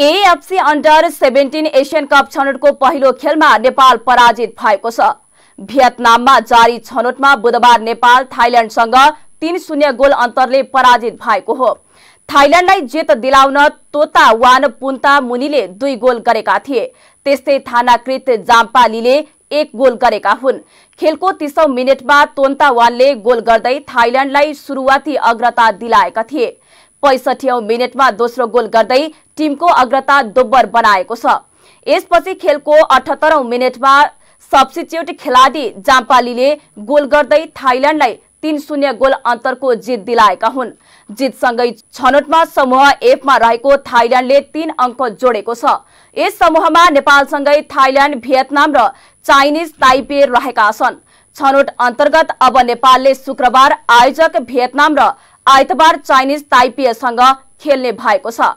AFC under seventeen Asian cup छनौटको पहिलो खेलमा नेपाल पराजित भएको छ भियतनाममा जारी छनौटमा बुधबार नेपाल थाइल्याण्डसँग तीन शून्य गोल अन्तरले पराजित भएको हो थाइल्याण्डलाई जित दिलाउन तोता वान पुन्ता मुनिले दुई गोल गरेका थिए त्यस्तै थानाकृत जाम्पालीले एक गोल गरेका हुन् खेलको तिसौँ मिनटमा वानले गोल गर्दै थाइल्याण्डलाई सुरुवाती अग्रता दिलाएका थिए पैसठी मिनटमा दोस्रो गोल गर्दै टिमको अग्रता दोब्बर बनाएको छ यसपछि खेलको अठहत्तरौँ मिनटमा सब्सिच्युट खेलाडी जाम्पालीले गोल गर्दै थाइल्याण्डलाई तीन शून्य गोल अन्तरको जित दिलाएका हुन् जितसँगै छनौटमा समूह एफमा रहेको थाइल्याण्डले तीन अङ्क जोडेको छ यस समूहमा नेपालसँगै थाईल्याण्ड भियतनाम र चाइनिज ताइपे रहेका छन् छनौट अन्तर्गत अब नेपालले शुक्रबार आयोजक भियतनाम र आइतबार चाइनिज ताइपिएसँग खेल्ने भएको छ